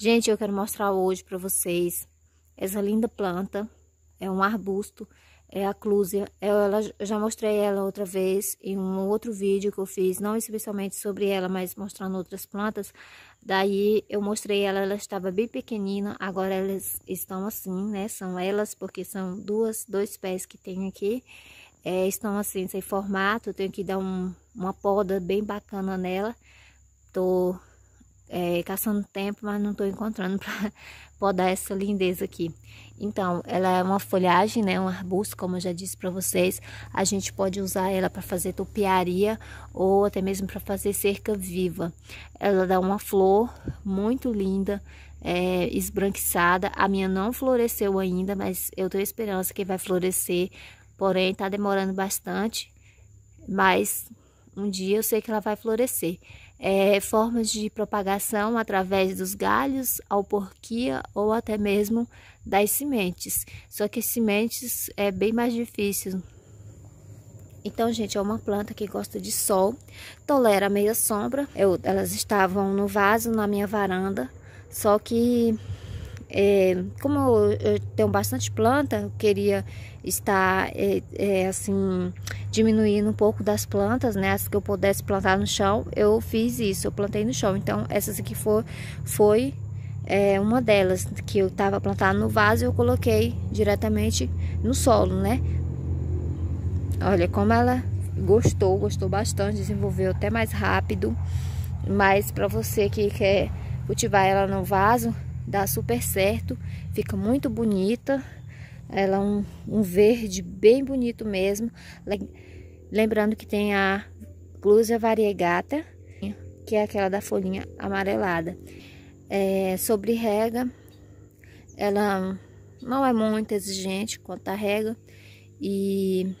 Gente, eu quero mostrar hoje para vocês essa linda planta. É um arbusto, é a clusia. Ela, já mostrei ela outra vez em um outro vídeo que eu fiz, não especialmente sobre ela, mas mostrando outras plantas. Daí eu mostrei ela, ela estava bem pequenina, agora elas estão assim, né? São elas, porque são duas, dois pés que tem aqui. É, estão assim, sem formato, eu tenho que dar um, uma poda bem bacana nela. Tô é, caçando tempo, mas não estou encontrando para podar essa lindeza aqui. Então, ela é uma folhagem, né, um arbusto, como eu já disse para vocês. A gente pode usar ela para fazer topiaria ou até mesmo para fazer cerca viva. Ela dá uma flor muito linda, é, esbranquiçada. A minha não floresceu ainda, mas eu tenho esperança que vai florescer. Porém, está demorando bastante, mas um dia eu sei que ela vai florescer. É, formas de propagação através dos galhos, alporquia ou até mesmo das sementes. Só que sementes é bem mais difícil. Então, gente, é uma planta que gosta de sol, tolera meia sombra. Eu, elas estavam no vaso na minha varanda, só que é, como eu tenho bastante planta, eu queria estar é, é, assim diminuindo um pouco das plantas, né? As que eu pudesse plantar no chão, eu fiz isso, eu plantei no chão. Então essas aqui for, foi é, uma delas que eu estava plantando no vaso, eu coloquei diretamente no solo, né? Olha como ela gostou, gostou bastante, desenvolveu até mais rápido. Mas para você que quer cultivar ela no vaso, dá super certo, fica muito bonita. Ela é um, um verde bem bonito mesmo. Lembrando que tem a Clusia variegata, que é aquela da folhinha amarelada. É, sobre rega, ela não é muito exigente quanto à rega e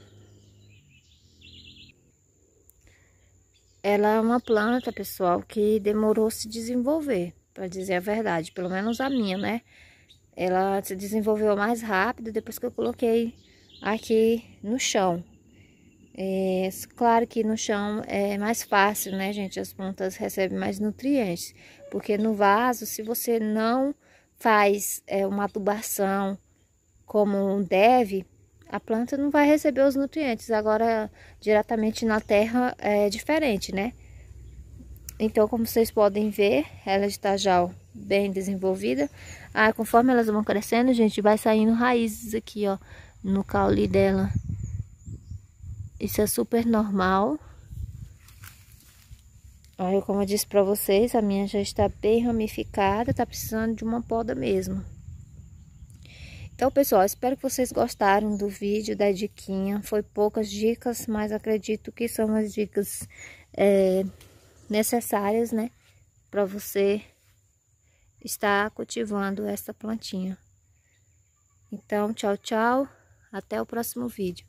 ela é uma planta, pessoal, que demorou se desenvolver para dizer a verdade, pelo menos a minha, né? Ela se desenvolveu mais rápido depois que eu coloquei aqui no chão. É, claro que no chão é mais fácil, né, gente? As plantas recebem mais nutrientes, porque no vaso, se você não faz é, uma adubação como deve, a planta não vai receber os nutrientes. Agora, diretamente na terra é diferente, né? Então, como vocês podem ver, ela está já bem desenvolvida. Ah, conforme elas vão crescendo, gente, vai saindo raízes aqui, ó, no caule dela. Isso é super normal. Olha, como eu disse pra vocês, a minha já está bem ramificada, tá precisando de uma poda mesmo. Então, pessoal, espero que vocês gostaram do vídeo, da diquinha. Foi poucas dicas, mas acredito que são as dicas... É necessárias, né? Para você estar cultivando essa plantinha. Então, tchau, tchau. Até o próximo vídeo.